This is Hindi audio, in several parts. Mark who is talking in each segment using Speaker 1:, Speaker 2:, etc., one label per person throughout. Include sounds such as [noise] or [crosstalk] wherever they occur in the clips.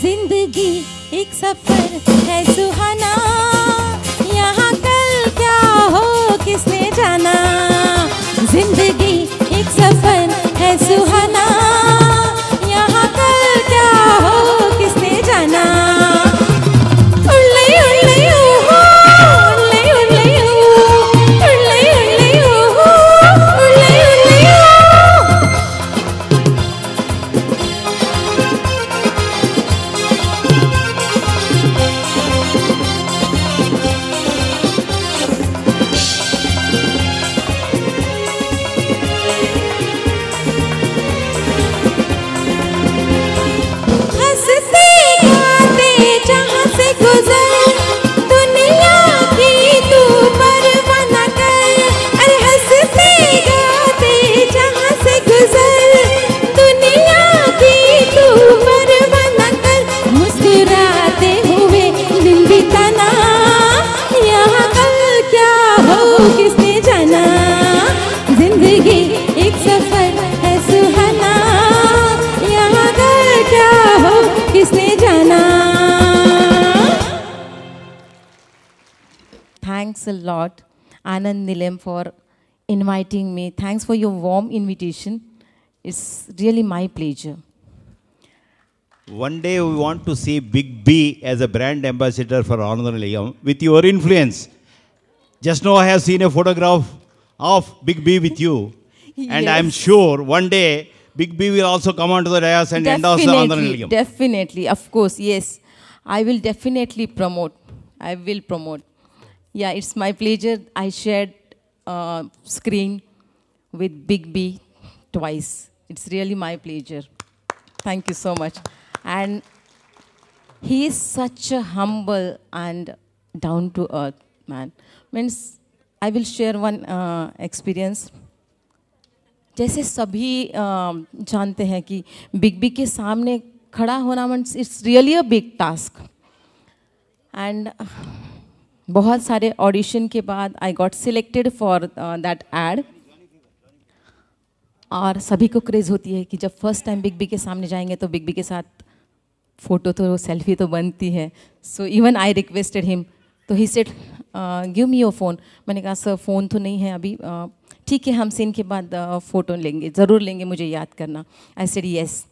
Speaker 1: जिंदगी एक सफर है सुहाना thanks a lot, Anand Nilam, for inviting me. Thanks for your warm invitation. It's really my pleasure.
Speaker 2: One day we want to see Big B as a brand ambassador for Anandalayam with your influence. Just now I have seen a photograph of Big B with you. yes. And I'm sure one day Big B will also come onto the dais and definitely, endorse Anandalayam.
Speaker 1: Definitely, of course, yes. I will definitely promote. I will promote. Yeah, it's my pleasure. I shared uh, screen with Big B twice. It's really my pleasure. Thank you so much. And he is such a humble and down to earth man. Means I will share one uh, experience. जैसे सभी um, जानते हैं कि बिग बी के सामने खड़ा होना means it's really a big task and बहुत सारे ऑडिशन के बाद I got selected for that ad और सभी को क्रेज़ होती है कि जब फर्स्ट टाइम बिग बी के सामने जाएंगे तो बिग बी के साथ फ़ोटो तो सेल्फी तो बनती है so even I requested him तो he said give me your phone मैंने कहा सर फ़ोन तो नहीं है अभी uh, ठीक uh, है हम सीन के बाद फ़ोटो uh, लेंगे ज़रूर लेंगे मुझे याद करना आई सेड येस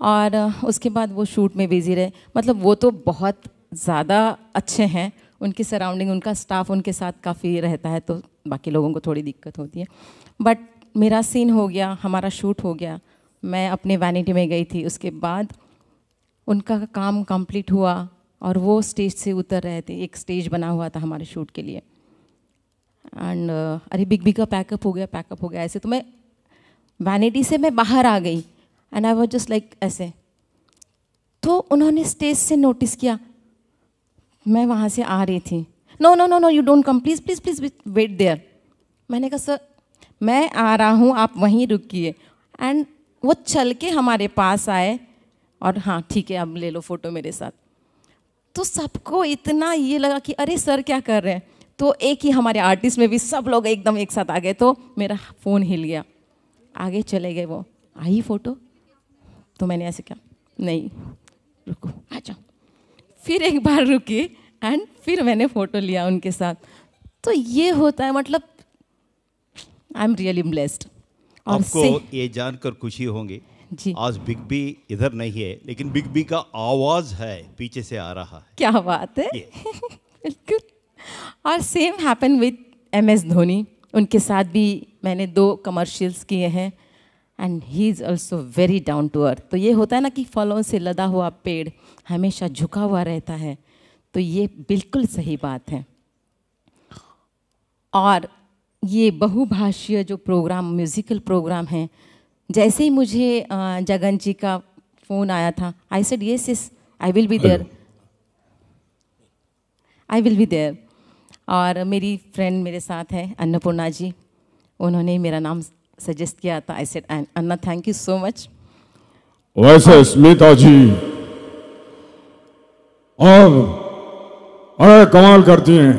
Speaker 1: और uh, उसके बाद वो शूट में बिज़ी रहे मतलब वो तो बहुत ज़्यादा अच्छे हैं उनकी सराउंडिंग उनका स्टाफ उनके साथ काफ़ी रहता है तो बाकी लोगों को थोड़ी दिक्कत होती है बट मेरा सीन हो गया हमारा शूट हो गया मैं अपने वैनिटी में गई थी उसके बाद उनका काम कंप्लीट हुआ और वो स्टेज से उतर रहे थे एक स्टेज बना हुआ था हमारे शूट के लिए एंड uh, अरे बिग बी का पैकअप हो गया पैकअप हो गया ऐसे तो मैं वैनिटी से मैं बाहर आ गई and I was just like ऐसे तो उन्होंने स्टेज से नोटिस किया मैं वहाँ से आ रही थी no no no no you don't come please please please wait there मैंने कहा सर मैं आ रहा हूँ आप वहीं रुकिए एंड वो चल के हमारे पास आए और हाँ ठीक है अब ले लो फोटो मेरे साथ तो सबको इतना ये लगा कि अरे सर क्या कर रहे हैं तो एक ही हमारे आर्टिस्ट में भी सब लोग एकदम एक साथ आ गए तो मेरा फ़ोन हिल गया आगे चले गए वो आई फोटो तो मैंने ऐसे क्या नहीं रुको आ जाओ फिर एक बार रुकी एंड फिर मैंने फ़ोटो लिया उनके साथ तो ये होता है मतलब आई एम रियली ब्लेस्ड आपको
Speaker 2: ये जानकर खुशी होंगे जी आज बिग बी इधर नहीं है लेकिन बिग बी का आवाज है पीछे से आ रहा है
Speaker 1: क्या बात है
Speaker 2: [laughs] बिल्कुल
Speaker 1: और same happen with M S Dhoni उनके साथ भी मैंने दो कमर्शियल्स किए हैं and he is also very down to earth तो ये होता है ना कि फलों से लदा हुआ पेड़ हमेशा झुका हुआ रहता है तो ये बिल्कुल सही बात है और ये बहुभाषीय जो प्रोग्राम म्यूज़िकल प्रोग्राम है जैसे ही मुझे जगन जी का फ़ोन आया था I said yes yes I will be there I will be there और मेरी फ्रेंड मेरे साथ है अन्नपूर्णा जी उन्होंने मेरा नाम सजेस्ट किया था I said Anna thank you so much
Speaker 2: वैसे स्मिता जी और अरे कमाल करती हैं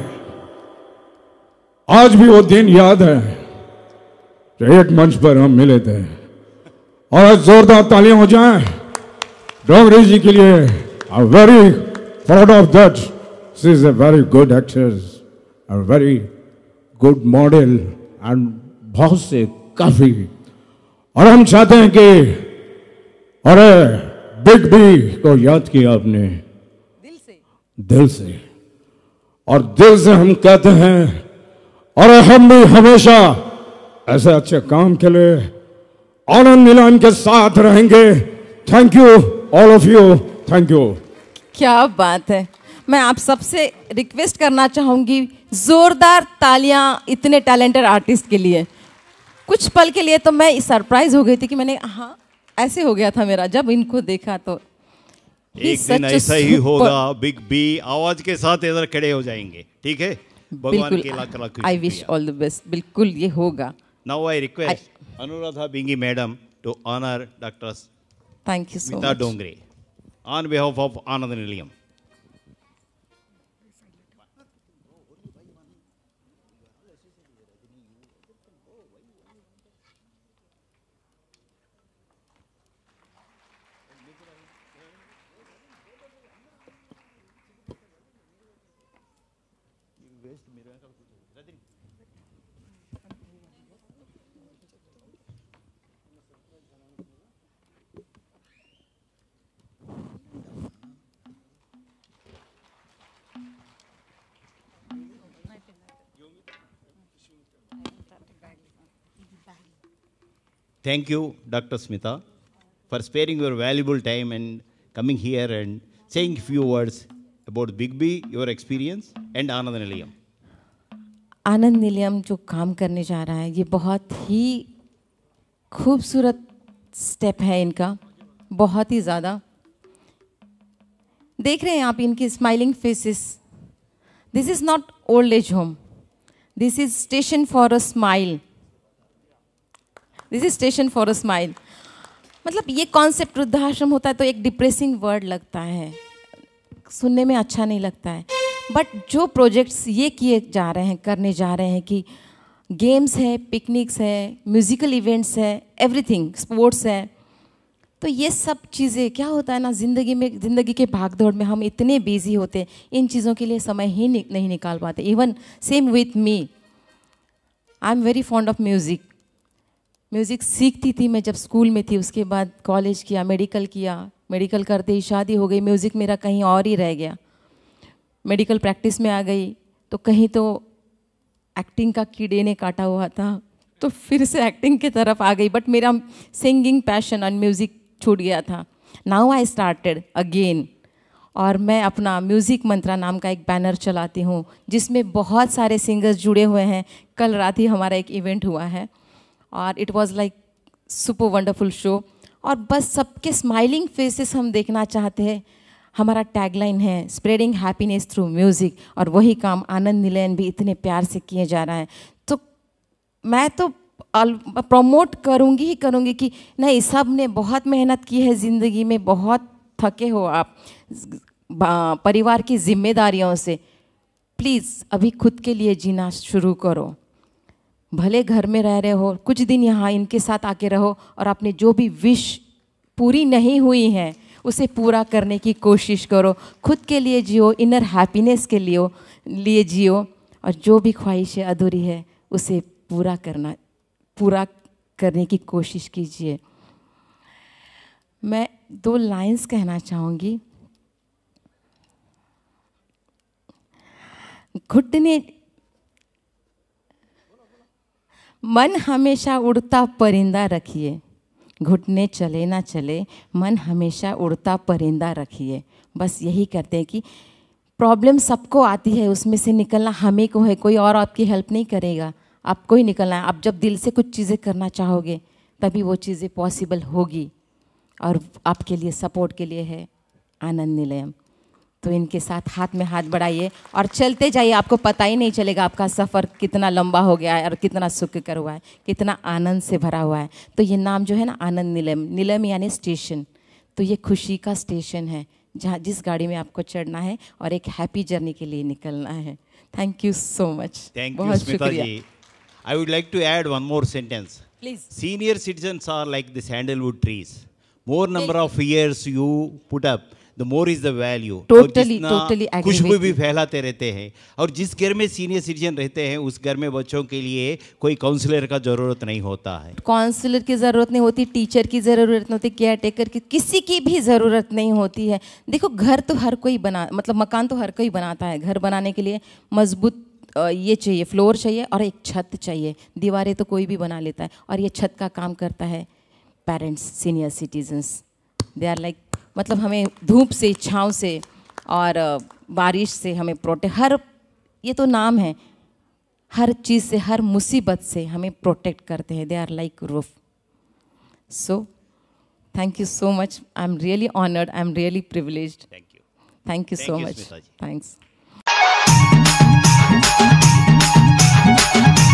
Speaker 2: आज भी वो दिन याद है जो एक मंच पर हम मिले थे और आज जोरदार तालियां हो जाए डोंगरी जी के लिए I very proud of that she is a very good actress very good model and बहुत से काफी और हम चाहते हैं कि अरे बिग बी को याद किया आपने दिल से दिल से और दिल से हम कहते हैं और हम भी हमेशा ऐसे अच्छे काम के लिए आनंद मिलान के साथ रहेंगे thank you all of you thank you
Speaker 1: क्या बात है मैं आप सबसे रिक्वेस्ट करना चाहूंगी जोरदार तालियां इतने टैलेंटेड आर्टिस्ट के लिए कुछ पल के लिए तो मैं सरप्राइज हो गई थी कि मैंने हाँ ऐसे हो गया था मेरा जब इनको देखा तो एक दिन ऐसा ही होगा
Speaker 2: बिग बी आवाज के साथ इधर खड़े हो जाएंगे ठीक है भगवान I
Speaker 1: wish all the best बिल्कुल ये होगा
Speaker 2: now I request Anuradha Bingi madam to honour doctor thank you so much Dongre on behalf of Anand Nilayam Thank you, Dr. Smita, for sparing your valuable time and coming here and saying a few words about Big B, your experience, and Anand Nilayam.
Speaker 1: Anand Nilayam जो काम करने जा रहा है ये बहुत ही खूबसूरत स्टेप है इनका बहुत ही ज़्यादा देख रहे हैं आप इनकी smiling faces this is not old age home this is station for a smile this is station for a smile मतलब ये कॉन्सेप्ट वृद्धाश्रम होता है तो एक डिप्रेसिंग वर्ड लगता है सुनने में अच्छा नहीं लगता है बट जो प्रोजेक्ट्स ये किए जा रहे हैं करने जा रहे हैं कि गेम्स है पिकनिक्स है म्यूज़िकल इवेंट्स है एवरीथिंग स्पोर्ट्स है तो ये सब चीज़ें क्या होता है ना ज़िंदगी में ज़िंदगी के भागदौड़ में हम इतने बिजी होते हैं इन चीज़ों के लिए समय ही नहीं निकाल पाते even same with me I am very fond of music music सीखती थी मैं जब स्कूल में थी उसके बाद कॉलेज किया मेडिकल किया मेडिकल करते ही शादी हो गई म्यूज़िक मेरा कहीं और ही रह गया मेडिकल प्रैक्टिस में आ गई तो कहीं तो एक्टिंग का कीड़े ने काटा हुआ था तो फिर से एक्टिंग की तरफ आ गई बट मेरा सिंगिंग पैशन एंड म्यूज़िक छूट गया था नाउ आई स्टार्टेड अगेन और मैं अपना म्यूज़िक मंत्रा नाम का एक बैनर चलाती हूँ जिसमें बहुत सारे सिंगर्स जुड़े हुए हैं कल रात ही हमारा एक इवेंट हुआ है और it was like super wonderful show और बस सबके स्माइलिंग फेसेस हम देखना चाहते हैं हमारा टैगलाइन है स्प्रेडिंग हैप्पीनेस थ्रू म्यूज़िक और वही काम आनंद निलयन भी इतने प्यार से किए जा रहा है तो मैं तो प्रमोट करूँगी ही करूँगी कि नहीं सब ने बहुत मेहनत की है ज़िंदगी में बहुत थके हो आप परिवार की जिम्मेदारियों से प्लीज़ अभी खुद के लिए जीना शुरू करो भले घर में रह रहे हो कुछ दिन यहाँ इनके साथ आके रहो और अपने जो भी विश पूरी नहीं हुई हैं उसे पूरा करने की कोशिश करो खुद के लिए जियो इनर हैप्पीनेस के लिए लिए जियो और जो भी ख्वाहिशें अधूरी है उसे पूरा करना पूरा करने की कोशिश कीजिए मैं दो लाइंस कहना चाहूँगी घुटने मन हमेशा उड़ता परिंदा रखिए घुटने चले ना चले मन हमेशा उड़ता परिंदा रखिए बस यही करते हैं कि प्रॉब्लम सबको आती है उसमें से निकलना हमें को है कोई और आपकी हेल्प नहीं करेगा आपको ही निकलना है आप जब दिल से कुछ चीज़ें करना चाहोगे तभी वो चीज़ें पॉसिबल होगी और आपके लिए सपोर्ट के लिए है आनंद निलयम तो इनके साथ हाथ में हाथ बढ़ाइए और चलते जाइए आपको पता ही नहीं चलेगा आपका सफ़र कितना लंबा हो गया है और कितना सुख कर हुआ है कितना आनंद से भरा हुआ है तो ये नाम जो है ना आनंद नीलम नीलम यानी स्टेशन तो ये खुशी का स्टेशन है जहाँ जिस गाड़ी में आपको चढ़ना है और एक हैप्पी जर्नी के लिए निकलना है थैंक यू सो मच बहुत शुक्रिया Smita ji
Speaker 2: I would like to add one more sentence please senior citizens are like the sandalwood trees more number of years you put up the more is the value totally totally खुशबू भी फैलाते रहते हैं और जिस घर में सीनियर सिटीजन रहते हैं उस घर में बच्चों के लिए कोई काउंसलर का जरूरत नहीं होता है
Speaker 1: काउंसलर की जरूरत नहीं होती टीचर की जरूरत नहीं होती केयर टेकर की किसी की भी जरूरत नहीं होती है देखो घर तो हर कोई बना मतलब मकान तो हर कोई बनाता है घर बनाने के लिए मजबूत ये चाहिए फ्लोर चाहिए और एक छत चाहिए दीवारें तो कोई भी बना लेता है और ये छत का काम करता है parents senior citizens they are like मतलब हमें धूप से छाँव से और बारिश से हमें प्रोटे हर ये तो नाम है हर चीज़ से हर मुसीबत से हमें प्रोटेक्ट करते हैं they are like roof so thank you so much I am really honoured I am really privileged thank you thank you so much thanks